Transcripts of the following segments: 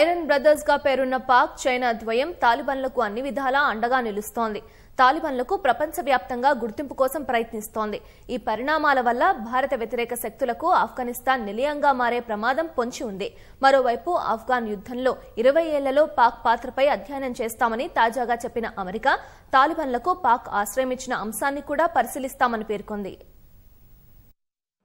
iron brothers గా పేరున్న Pak China ద్వయం తాలిబన్లకు అన్ని విధాలా అండగా నిలుస్తోంది తాలిబన్లకు ప్రపంచవ్యాప్తంగా గుర్తింపు కోసం ప్రయత్నిస్తోంది ఈ పరిణామాల వల్ల భారత వ్యతిరేక శక్తులకు ఆఫ్ఘనిస్తాన్ నిలయంగా మారే ప్రమాదం పొంచి ఉంది మరోవైపు ఆఫ్ఘాన్ యుద్ధంలో ఇరవై ఏళ్లలో పాక్ పాత్రపై అధ్యయనం చేస్తామని తాజాగా చెప్పిన అమెరికా తాలిబన్లకు పాక్ ఆశ్రయమిచ్చిన అంశాన్ని కూడా పరిశీలిస్తామని పేర్కొంది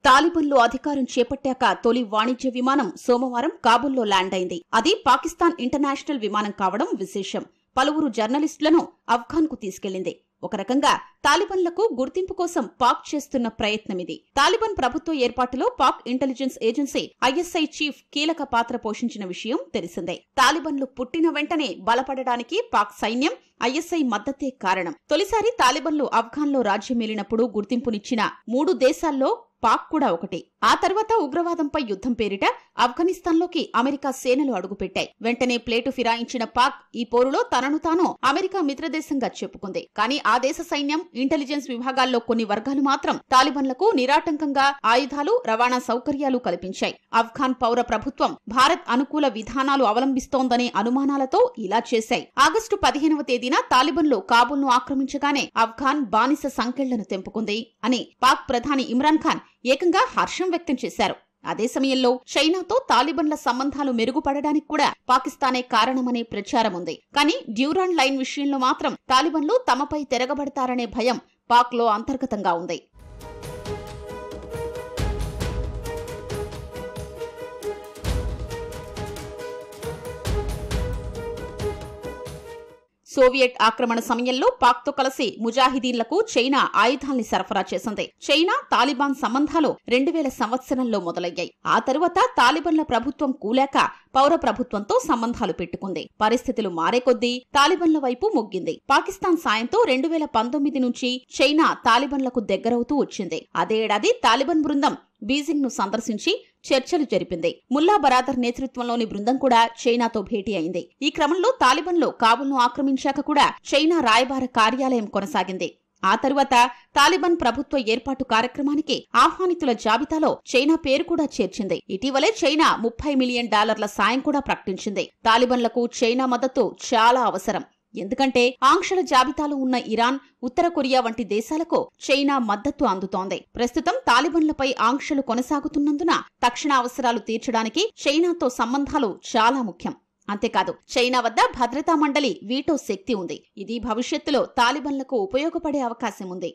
తాలిబన్లు అధికారం చేపట్టాక తొలి వాణిజ్య విమానం సోమవారం కాబుల్లో ల్యాండ్ అయింది అది పాకిస్తాన్ ఇంటర్నేషనల్ విమానం కావడం విశేషం పలువురు జర్నలిస్టులను అఫ్ఘాన్కు తీసుకెళ్లింది ఒక రకంగా తాలిబన్లకు గుర్తింపు కోసం పాక్ చేస్తున్న ప్రయత్నమిది తాలిబన్ ప్రభుత్వ ఏర్పాటులో Pak intelligence agency ISI chief కీలక పాత్ర పోషించిన విషయం తెలిసిందే తాలిబన్లు పుట్టిన వెంటనే బలపడడానికి పాక్ సైన్యం ఐఎస్ఐ మద్దతే కారణం తొలిసారి తాలిబన్లు ఆఫ్ఘాన్లో రాజ్యమేలినప్పుడు గుర్తింపునిచ్చిన మూడు దేశాల్లో పాక్ కూడా ఒకటి ఆ తర్వాత ఉగ్రవాదంపై యుద్ధం పేరిట ఆఫ్ఘనిస్తాన్లోకి అమెరికా సేనలు అడుగుపెట్టాయి వెంటనే ప్లేటు ఫిరాయించిన పాక్ ఈ పోరులో తనను తాను అమెరికా మిత్రదేశంగా చెప్పుకుంది కానీ ఆ దేశ సైన్యం ఇంటెలిజెన్స్ విభాగాల్లో కొన్ని వర్గాలు మాత్రం తాలిబన్లకు నిరాటంకంగా ఆయుధాలు రవాణా సౌకర్యాలు కల్పించాయి ఆఫ్ఘాన్ పౌర ప్రభుత్వం భారత్ అనుకూల విధానాలు అవలంబిస్తోందనే అనుమానాలతో ఇలా చేశాయి ఆగస్టు పదిహేనవ తేదీన తాలిబన్లు కాబుల్ను ఆక్రమించగానే ఆఫ్ఘాన్ బానిస సంకెళ్లను తెంపుకుంది అని పాక్ ప్రధాని ఇమ్రాన్ ఖాన్ ఏకంగా హర్షం వ్యక్తం చేశారు అదే సమయంలో చైనాతో తాలిబన్ల సంబంధాలు మెరుగుపడడానికి కూడా పాకిస్తానే కారణమనే ప్రచారం ఉంది కానీ డ్యూరాన్ లైన్ విషయంలో మాత్రం తాలిబన్లు తమపై తిరగబడతారనే భయం పాక్లో అంతర్గతంగా ఉంది సోవియట్ ఆక్రమణ సమయంలో పాక్తో కలిసి ముజాహిదీన్లకు చైనా ఆయుధాల్ని సరఫరా చేసింది చైనా తాలిబాన్ సంబంధాలు రెండు వేల సంవత్సరంలో మొదలయ్యాయి ఆ తరువాత తాలిబాన్ల ప్రభుత్వం కూలాక పౌర ప్రభుత్వంతో సంబంధాలు పెట్టుకుంది పరిస్థితులు మారేకొద్దీ తాలిబాన్ల వైపు మొగ్గింది పాకిస్తాన్ సాయంతో రెండు వేల పంతొమ్మిది నుంచి చైనా తాలిబాన్లకు దగ్గరవుతూ వచ్చింది అదే ఏడాది తాలిబాన్ బృందం బీజింగ్ ను సందర్శించి చర్చలు జరిపింది ముల్లా బరాదర్ నేతృత్వంలోని బృందం కూడా చైనాతో భేటీ అయింది ఈ క్రమంలో తాలిబన్లు కాబుల్ను ఆక్రమించాక కూడా చైనా రాయబార కార్యాలయం కొనసాగింది ఆ తరువాత తాలిబన్ ప్రభుత్వ ఏర్పాటు కార్యక్రమానికి ఆహ్వానితుల జాబితాలో చైనా పేరు కూడా చేర్చింది ఇటీవలే చైనా ముప్పై మిలియన్ డాలర్ల సాయం కూడా ప్రకటించింది తాలిబన్లకు చైనా మద్దతు చాలా అవసరం ఎందుకంటే ఆంక్షల జాబితాలో ఉన్న ఇరాన్ ఉత్తర కొరియా వంటి దేశాలకు చైనా మద్దతు అందుతోంది ప్రస్తుతం తాలిబన్లపై ఆంక్షలు కొనసాగుతున్నందున తక్షణ అవసరాలు తీర్చడానికి చైనాతో సంబంధాలు చాలా ముఖ్యం అంతేకాదు చైనా వద్ద భద్రతా మండలి వీటో శక్తి ఉంది ఇది భవిష్యత్తులో తాలిబన్లకు ఉపయోగపడే అవకాశం ఉంది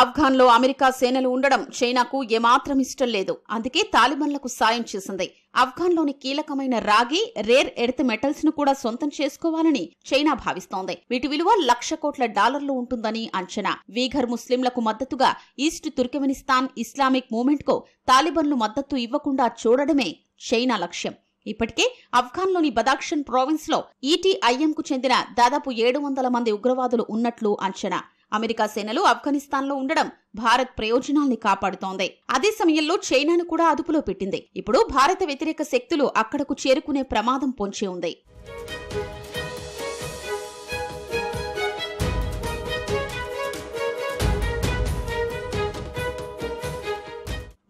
ఆఫ్ఘాన్లో అమెరికా సేనలు ఉండడం చైనాకు ఏమాత్రం ఇష్టం లేదు అందుకే తాలిబన్లకు సాయం చేసింది ఆఫ్ఘాన్లోని కీలకమైన రాగి రేర్ ఎర్త్ మెటల్స్ ను కూడా సొంతం చేసుకోవాలని చైనా భావిస్తోంది వీటి విలువ లక్ష కోట్ల డాలర్లు ఉంటుందని అంచనా వీఘర్ ముస్లింలకు మద్దతుగా ఈస్ట్ తుర్కమెనిస్తాన్ ఇస్లామిక్ మూవ్మెంట్ కు తాలిబన్లు మద్దతు ఇవ్వకుండా చూడడమే చైనా లక్ష్యం ఇప్పటికే ఆఫ్ఘాన్లోని బదాక్షన్ ప్రావిన్స్ లో ఈటీఐఎంకు చెందిన దాదాపు ఏడు వందల మంది ఉగ్రవాదులు ఉన్నట్లు అంచనా అమెరికా సేనలు ఆఫ్ఘనిస్తాన్లో ఉండడం భారత్ ప్రయోజనాల్ని కాపాడుతోంది అదే సమయంలో చైనాను కూడా అదుపులో పెట్టింది ఇప్పుడు భారత వ్యతిరేక శక్తులు అక్కడకు చేరుకునే ప్రమాదం పొంచి ఉంది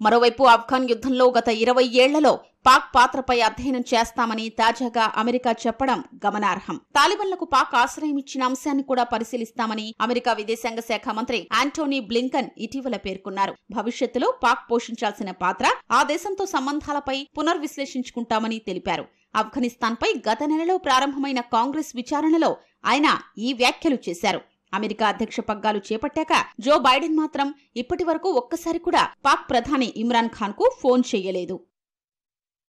మరోవైపు ఆఫ్ఘాన్ యుద్ధంలో గత ఇరవై ఏళ్లలో పాక్ పాత్రపై అధ్యయనం చేస్తామని తాజాగా అమెరికా చెప్పడం గమనార్హం తాలిబన్లకు పాక్ ఆశ్రయం ఇచ్చిన అంశాన్ని కూడా పరిశీలిస్తామని అమెరికా విదేశాంగ శాఖ మంత్రి ఆంటోనీ బ్లింకన్ ఇటీవల పేర్కొన్నారు భవిష్యత్తులో పాక్ పోషించాల్సిన పాత్ర ఆ దేశంతో సంబంధాలపై పునర్విశ్లేషించుకుంటామని తెలిపారు ఆఫ్ఘనిస్తాన్పై గత నెలలో ప్రారంభమైన కాంగ్రెస్ విచారణలో ఆయన ఈ వ్యాఖ్యలు చేశారు అమెరికా అధ్యక్ష పగ్గాలు చేపట్టాక జో బైడెన్ మాత్రం ఇప్పటి వరకు ఒక్కసారి కూడా పాక్ ప్రధాని ఇమ్రాన్ ఖాన్ కు ఫోన్ చేయలేదు